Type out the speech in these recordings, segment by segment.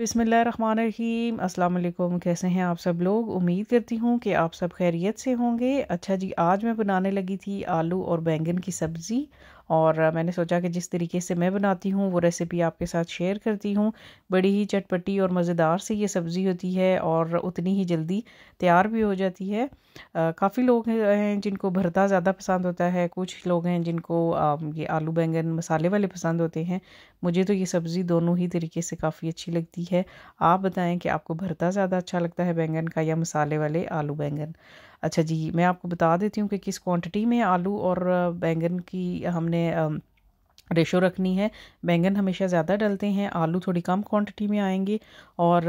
बिसमीम अस्सलाम कैसे हैं आप सब लोग उम्मीद करती हूँ कि आप सब खैरियत से होंगे अच्छा जी आज मैं बनाने लगी थी आलू और बैंगन की सब्ज़ी और मैंने सोचा कि जिस तरीके से मैं बनाती हूँ वो रेसिपी आपके साथ शेयर करती हूँ बड़ी ही चटपटी और मज़ेदार सी ये सब्ज़ी होती है और उतनी ही जल्दी तैयार भी हो जाती है काफ़ी लोग हैं जिनको भरता ज़्यादा पसंद होता है कुछ लोग हैं जिनको आ, ये आलू बैंगन मसाले वाले पसंद होते हैं मुझे तो ये सब्ज़ी दोनों ही तरीके से काफ़ी अच्छी लगती है आप बताएँ कि आपको भरता ज़्यादा अच्छा लगता है बैंगन का या मसाले वाले आलू बैंगन अच्छा जी मैं आपको बता देती हूँ कि किस क्वांटिटी में आलू और बैंगन की हमने रेशो रखनी है बैंगन हमेशा ज़्यादा डलते हैं आलू थोड़ी कम क्वांटिटी में आएंगे और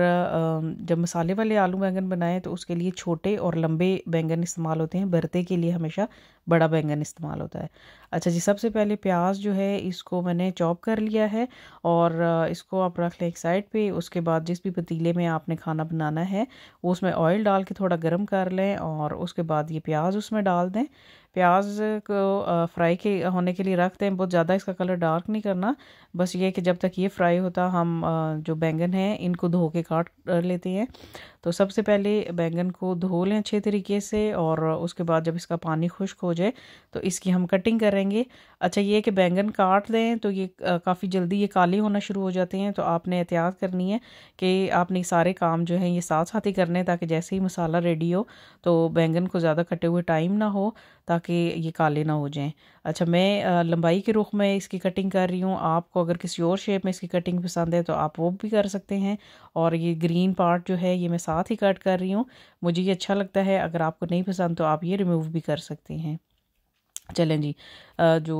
जब मसाले वाले आलू बैंगन बनाएं तो उसके लिए छोटे और लंबे बैंगन इस्तेमाल होते हैं भरते के लिए हमेशा बड़ा बैंगन इस्तेमाल होता है अच्छा जी सबसे पहले प्याज जो है इसको मैंने चॉप कर लिया है और इसको आप रख लें एक साइड पर उसके बाद जिस भी पतीले में आपने खाना बनाना है उसमें ऑयल डाल के थोड़ा गर्म कर लें और उसके बाद ये प्याज उसमें डाल दें प्याज को फ्राई के होने के लिए रख दें बहुत ज़्यादा इसका कलर डार्क नहीं करना बस ये कि जब तक ये फ्राई होता हम जो बैंगन है इनको धो के काट लेते हैं तो सबसे पहले बैंगन को धो लें अच्छे तरीके से और उसके बाद जब इसका पानी खुश्क हो जाए तो इसकी हम कटिंग करेंगे अच्छा ये कि बैंगन काट लें तो ये काफ़ी जल्दी ये काले होना शुरू हो जाते हैं तो आपने एहतियात करनी है कि आपने सारे काम जो है ये साथ साथ ही करने ताकि जैसे ही मसाला रेडी हो तो बैंगन को ज़्यादा कटे हुए टाइम ना हो ताकि ताकि ये काले ना हो जाएं अच्छा मैं लंबाई के रुख में इसकी कटिंग कर रही हूँ आपको अगर किसी और शेप में इसकी कटिंग पसंद है तो आप वो भी कर सकते हैं और ये ग्रीन पार्ट जो है ये मैं साथ ही कट कर रही हूँ मुझे ये अच्छा लगता है अगर आपको नहीं पसंद तो आप ये रिमूव भी कर सकते हैं चलें जी जो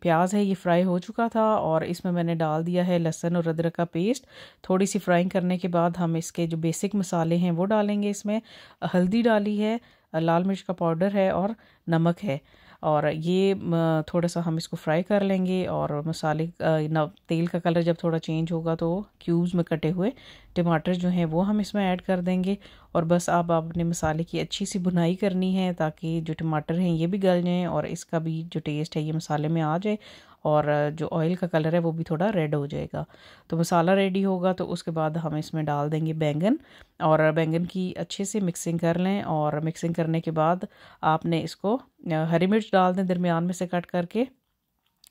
प्याज है ये फ्राई हो चुका था और इसमें मैंने डाल दिया है लहसन और अदरक का पेस्ट थोड़ी सी फ्राइंग करने के बाद हम इसके जो बेसिक मसाले हैं वो डालेंगे इसमें हल्दी डाली है लाल मिर्च का पाउडर है और नमक है और ये थोड़ा सा हम इसको फ्राई कर लेंगे और मसाले न तेल का कलर जब थोड़ा चेंज होगा तो क्यूब्स में कटे हुए टमाटर जो हैं वो हम इसमें ऐड कर देंगे और बस आप अपने मसाले की अच्छी सी बुनाई करनी है ताकि जो टमाटर हैं ये भी गल जाएँ और इसका भी जो टेस्ट है ये मसाले में आ जाए और जो ऑयल का कलर है वो भी थोड़ा रेड हो जाएगा तो मसाला रेडी होगा तो उसके बाद हम इसमें डाल देंगे बैंगन और बैंगन की अच्छे से मिक्सिंग कर लें और मिक्सिंग करने के बाद आपने इसको हरी मिर्च डाल दें दरमियान में से कट करके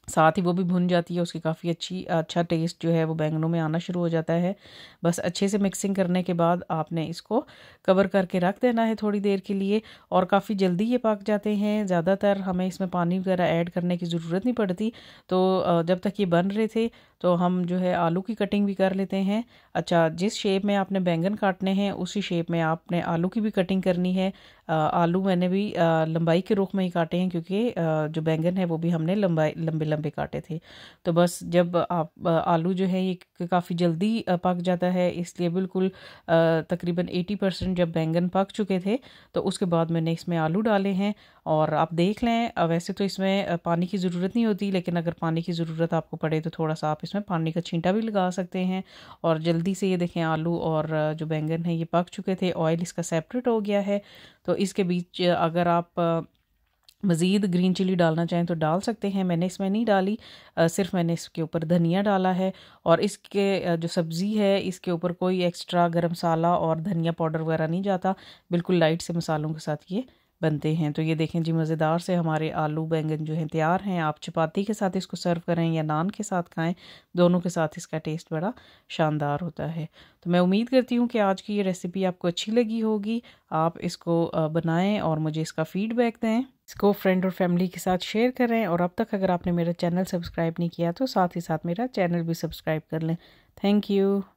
साथ ही वो भी भुन जाती है उसकी काफ़ी अच्छी अच्छा टेस्ट जो है वो बैंगनों में आना शुरू हो जाता है बस अच्छे से मिक्सिंग करने के बाद आपने इसको कवर करके रख देना है थोड़ी देर के लिए और काफ़ी जल्दी ये पक जाते हैं ज़्यादातर हमें इसमें पानी वगैरह ऐड करने की ज़रूरत नहीं पड़ती तो जब तक ये बन रहे थे तो हम जो है आलू की कटिंग भी कर लेते हैं अच्छा जिस शेप में आपने बैंगन काटने हैं उसी शेप में आपने आलू की भी कटिंग करनी है आलू मैंने भी लंबाई के रुख में ही काटे हैं क्योंकि जो बैंगन है वो भी हमने लंबाई लंबे लंबे काटे थे तो बस जब आप आलू जो है ये काफ़ी जल्दी पक जाता है इसलिए बिल्कुल तकरीबन एटी परसेंट जब बैंगन पक चुके थे तो उसके बाद मैंने इसमें आलू डाले हैं और आप देख लें वैसे तो इसमें पानी की ज़रूरत नहीं होती लेकिन अगर पानी की ज़रूरत आपको पड़े तो थोड़ा सा आप इसमें पानी का छींटा भी लगा सकते हैं और जल्दी से ये देखें आलू और जो बैंगन है ये पक चुके थे ऑयल इसका सेपरेट हो गया है तो इसके बीच अगर आप मज़ीद ग्रीन चिली डालना चाहें तो डाल सकते हैं मैंने इसमें नहीं डाली सिर्फ मैंने इसके ऊपर धनिया डाला है और इसके जो सब्ज़ी है इसके ऊपर कोई एक्स्ट्रा गरम मसाला और धनिया पाउडर वगैरह नहीं जाता बिल्कुल लाइट से मसालों के साथ ये बनते हैं तो ये देखें जी मज़ेदार से हमारे आलू बैंगन जो हैं तैयार हैं आप चपाती के साथ इसको सर्व करें या नान के साथ खाएं दोनों के साथ इसका टेस्ट बड़ा शानदार होता है तो मैं उम्मीद करती हूँ कि आज की ये रेसिपी आपको अच्छी लगी होगी आप इसको बनाएं और मुझे इसका फ़ीडबैक दें इसको फ्रेंड और फैमिली के साथ शेयर करें और अब तक अगर आपने मेरा चैनल सब्सक्राइब नहीं किया तो साथ ही साथ मेरा चैनल भी सब्सक्राइब कर लें थैंक यू